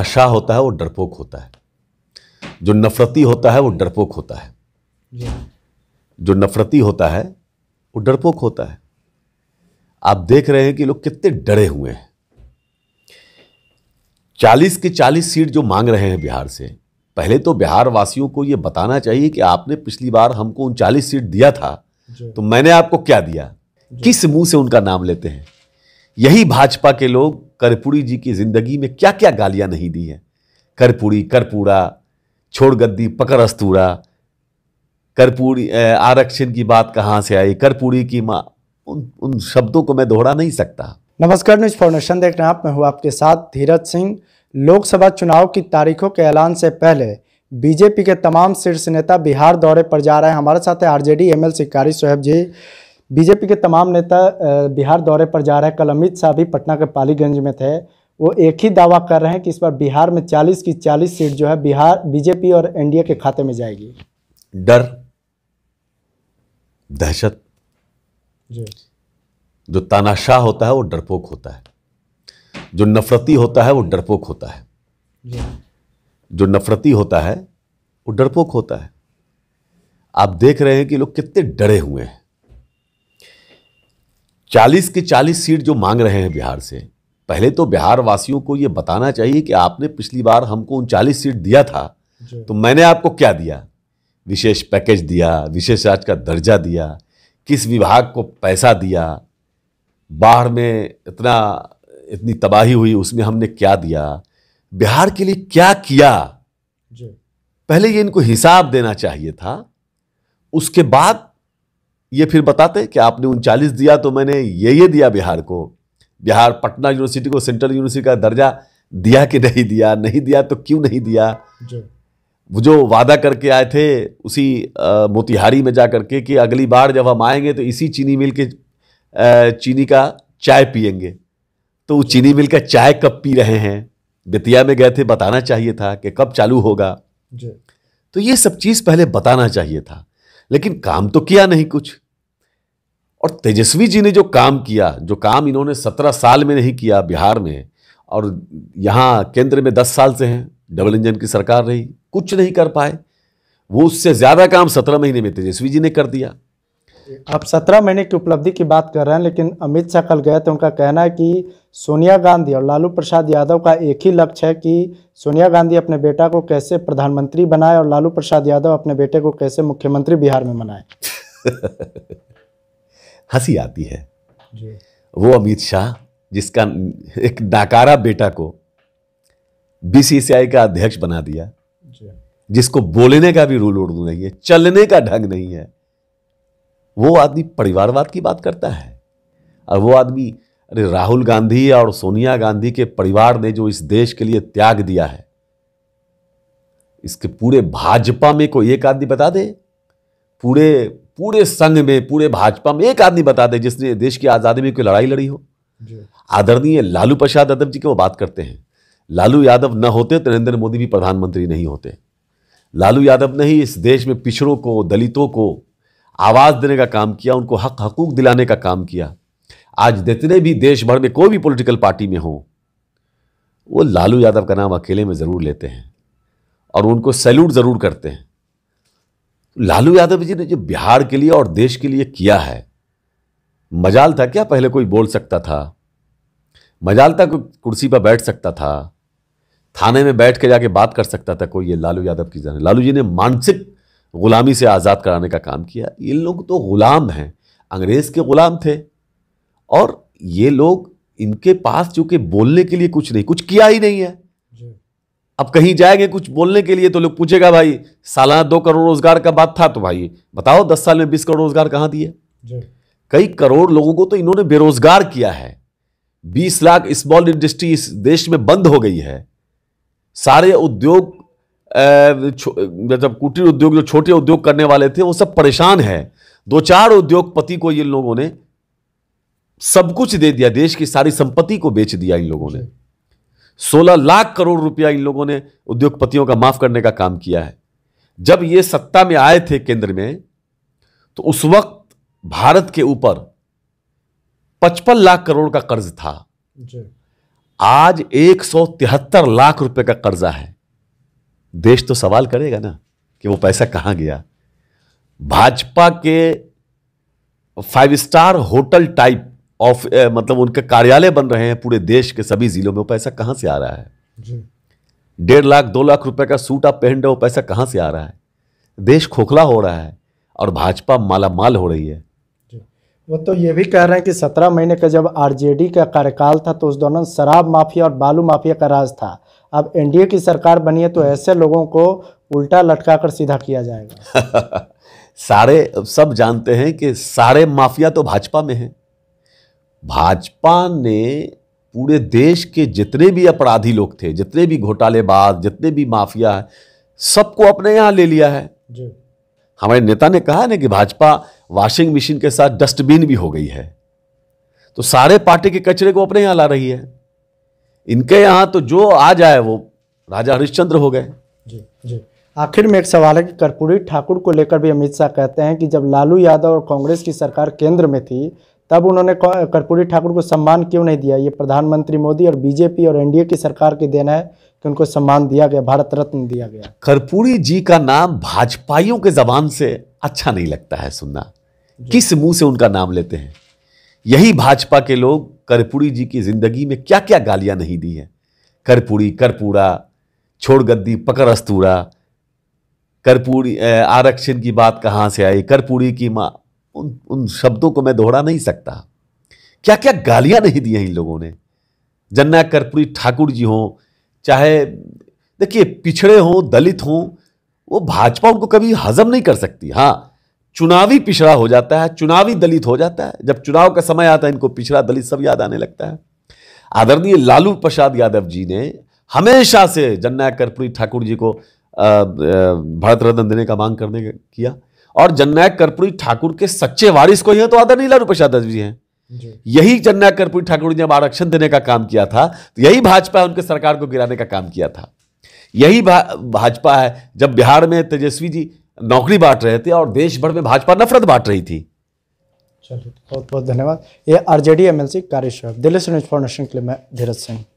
Hush होता है वो डरपोक होता है जो नफरती होता है वो डरपोक होता है हाँ। जो नफरती होता है वो डरपोक होता है आप देख रहे हैं कि लोग कितने डरे हुए हैं चालीस की चालीस सीट जो मांग रहे हैं बिहार से पहले तो बिहार वासियों को यह बताना चाहिए कि आपने पिछली बार हमको उनचालीस सीट दिया था तो मैंने आपको क्या दिया किस मुंह से उनका नाम लेते हैं यही भाजपा के लोग करपुड़ी जी की जिंदगी में क्या क्या गालियां नहीं दी हैं करपुड़ी कर्पूरा छोड़ गद्दी पकड़ अस्तूरा कर्पूरी आरक्षण की बात कहाँ से आई कर्पूरी की माँ उन उन शब्दों को मैं दोहरा नहीं सकता नमस्कार न्यूज फाउंडेशन देख रहे हैं आप मैं हूँ आपके साथ धीरज सिंह लोकसभा चुनाव की तारीखों के ऐलान से पहले बीजेपी के तमाम शीर्ष नेता बिहार दौरे पर जा रहे हैं हमारे साथ है आरजेडी एमएलसी कारी सोहेब जी बीजेपी के तमाम नेता बिहार दौरे पर जा रहे हैं कल अमित शाह भी पटना के पालीगंज में थे वो एक ही दावा कर रहे हैं कि इस बार बिहार में 40 की 40 सीट जो है बिहार बीजेपी और एनडीए के खाते में जाएगी डर दहशत जो तानाशाह होता है वो डरपोक होता है जो नफरती होता है वो डरपोक होता है जो नफरती होता है वो डरपोक होता है आप देख रहे हैं कि लोग कितने डरे हुए हैं चालीस की चालीस सीट जो मांग रहे हैं बिहार से पहले तो बिहार वासियों को ये बताना चाहिए कि आपने पिछली बार हमको उनचालीस सीट दिया था तो मैंने आपको क्या दिया विशेष पैकेज दिया विशेष राज का दर्जा दिया किस विभाग को पैसा दिया बाढ़ में इतना इतनी तबाही हुई उसमें हमने क्या दिया बिहार के लिए क्या किया पहले ये इनको हिसाब देना चाहिए था उसके बाद ये फिर बताते कि आपने उनचालीस दिया तो मैंने ये ये दिया बिहार को बिहार पटना यूनिवर्सिटी को सेंट्रल यूनिवर्सिटी का दर्जा दिया कि नहीं दिया नहीं दिया तो क्यों नहीं दिया वो जो वादा करके आए थे उसी आ, मोतिहारी में जा करके कि अगली बार जब हम आएंगे तो इसी चीनी मिल के आ, चीनी का चाय पियेंगे तो वो चीनी मिल का चाय कब पी रहे हैं बेतिया में गए थे बताना चाहिए था कि कब चालू होगा तो ये सब चीज़ पहले बताना चाहिए था लेकिन काम तो किया नहीं कुछ और तेजस्वी जी ने जो काम किया जो काम इन्होंने सत्रह साल में नहीं किया बिहार में और यहाँ केंद्र में दस साल से हैं डबल इंजन की सरकार रही कुछ नहीं कर पाए वो उससे ज़्यादा काम सत्रह महीने में तेजस्वी जी ने कर दिया आप सत्रह महीने की उपलब्धि की बात कर रहे हैं लेकिन अमित शाह कल गए तो उनका कहना है कि सोनिया गांधी और लालू प्रसाद यादव का एक ही लक्ष्य है कि सोनिया गांधी अपने बेटा को कैसे प्रधानमंत्री बनाए और लालू प्रसाद यादव अपने बेटे को कैसे मुख्यमंत्री बिहार में बनाए हंसी आती है वो अमित शाह जिसका एक नाकारा बेटा को बीसीसीआई का अध्यक्ष बना दिया जिसको बोलने का भी रूल उर्दू नहीं है चलने का ढंग नहीं है वो आदमी परिवारवाद की बात करता है और वो आदमी अरे राहुल गांधी और सोनिया गांधी के परिवार ने जो इस देश के लिए त्याग दिया है इसके पूरे भाजपा में कोई एक आदमी बता दे पूरे पूरे संघ में पूरे भाजपा में एक आदमी बता दे जिसने देश की आज़ादी में कोई लड़ाई लड़ी हो आदरणीय लालू प्रसाद यादव जी की वो बात करते हैं लालू यादव न होते तो नरेंद्र मोदी भी प्रधानमंत्री नहीं होते लालू यादव ने ही इस देश में पिछड़ों को दलितों को आवाज़ देने का काम किया उनको हक हकूक दिलाने का काम किया आज जितने भी देश भर में कोई भी पॉलिटिकल पार्टी में हो वो लालू यादव का नाम अकेले में ज़रूर लेते हैं और उनको सैल्यूट ज़रूर करते हैं लालू यादव जी ने जो बिहार के लिए और देश के लिए किया है मजाल था क्या पहले कोई बोल सकता था मजाल था कोई कुर्सी पर बैठ सकता था थाने में बैठ के जाके बात कर सकता था कोई ये लालू यादव की जान लालू जी ने मानसिक गुलामी से आज़ाद कराने का काम किया ये लोग तो गुलाम हैं अंग्रेज़ के गुलाम थे और ये लोग इनके पास चूँकि बोलने के लिए कुछ नहीं कुछ किया ही नहीं है अब कहीं जाएंगे कुछ बोलने के लिए तो लोग पूछेगा भाई सालाना दो करोड़ रोजगार का बात था तो भाई बताओ दस साल में बीस करोड़ रोजगार कहाँ दिए कई करोड़ लोगों को तो इन्होंने बेरोजगार किया है बीस लाख स्मॉल इंडस्ट्री इस देश में बंद हो गई है सारे उद्योग मतलब कुटीर उद्योग जो छोटे उद्योग करने वाले थे वो सब परेशान है दो चार उद्योगपति को ये लोगों ने सब कुछ दे दिया देश की सारी संपत्ति को बेच दिया इन लोगों ने सोलह लाख करोड़ रुपया इन लोगों ने उद्योगपतियों का माफ करने का काम किया है जब ये सत्ता में आए थे केंद्र में तो उस वक्त भारत के ऊपर पचपन लाख करोड़ का कर्ज था आज एक सौ तिहत्तर लाख रुपए का कर्जा है देश तो सवाल करेगा ना कि वो पैसा कहां गया भाजपा के five star hotel type of मतलब उनके कार्यालय बन रहे हैं पूरे देश के सभी जिलों में वो पैसा कहाँ से आ रहा है डेढ़ लाख दो लाख रुपए का सूट आप पहन रहे हो पैसा कहाँ से आ रहा है देश खोखला हो रहा है और भाजपा मालामाल हो रही है वो तो ये भी कह रहे हैं कि सत्रह महीने का जब आरजेडी का कार्यकाल था तो उस दौरान शराब माफिया और बालू माफिया का राज था अब एनडीए की सरकार बनी है तो ऐसे लोगों को उल्टा लटका कर सीधा किया जाएगा सारे सब जानते हैं कि सारे माफिया तो भाजपा में हैं भाजपा ने पूरे देश के जितने भी अपराधी लोग थे जितने भी घोटालेबाज जितने भी माफिया है सबको अपने यहाँ ले लिया है हमारे नेता ने कहा ना कि भाजपा वॉशिंग मशीन के साथ डस्टबिन भी हो गई है तो सारे पार्टी के कचरे को अपने यहाँ ला रही है इनके यहाँ तो जो आ जाए वो राजा हरिश्चंद्र हो गए जी जी आखिर में एक सवाल है कि कर्पूरी ठाकुर को लेकर भी अमित शाह कहते हैं कि जब लालू यादव और कांग्रेस की सरकार केंद्र में थी तब उन्होंने कर्पूरी ठाकुर को सम्मान क्यों नहीं दिया ये प्रधानमंत्री मोदी और बीजेपी और एनडीए की सरकार की देना है कि उनको सम्मान दिया गया भारत रत्न दिया गया कर्पूरी जी का नाम भाजपाइयों के जबान से अच्छा नहीं लगता है सुनना किस मुंह से उनका नाम लेते हैं यही भाजपा के लोग कर्पूरी जी की जिंदगी में क्या क्या गालियां नहीं दी है कर्पूरी कर्पूरा छोड़ गद्दी पकड़ अस्तूरा कर्पूरी आरक्षण की बात कहाँ से आई कर्पूरी की माँ उन उन शब्दों को मैं दोहरा नहीं सकता क्या क्या गालियां नहीं दी हैं इन लोगों ने जन्ना कर्पूरी ठाकुर जी हों चाहे देखिए पिछड़े हों दलित हों वो भाजपा उनको कभी हजम नहीं कर सकती हाँ चुनावी पिछड़ा हो जाता है चुनावी दलित हो जाता है जब चुनाव का समय आता है इनको पिछड़ा दलित सब याद आने लगता है आदरणीय लालू प्रसाद यादव जी ने हमेशा से जन्ना कर्पूरी ठाकुर जी को भारत रत्न देने का मांग करने किया और जननायक कर्पूरी ठाकुर के सच्चे वारिस को ही तो आदरणीय लालू प्रसाद यादव जी हैं यही जननायक कर्पूरी ठाकुर ने जब आरक्षण देने का काम किया था तो यही भाजपा उनके सरकार को गिराने का काम किया था यही भा, भाजपा है जब बिहार में तेजस्वी जी नौकरी बांट रहे थे और देश भर में भाजपा नफरत बांट रही थी चलिए बहुत बहुत धन्यवाद ये आरजेडी एमएलसी कार्यशाला दिल्ली से इंफॉर्मेशन के लिए मैं धीरज सिंह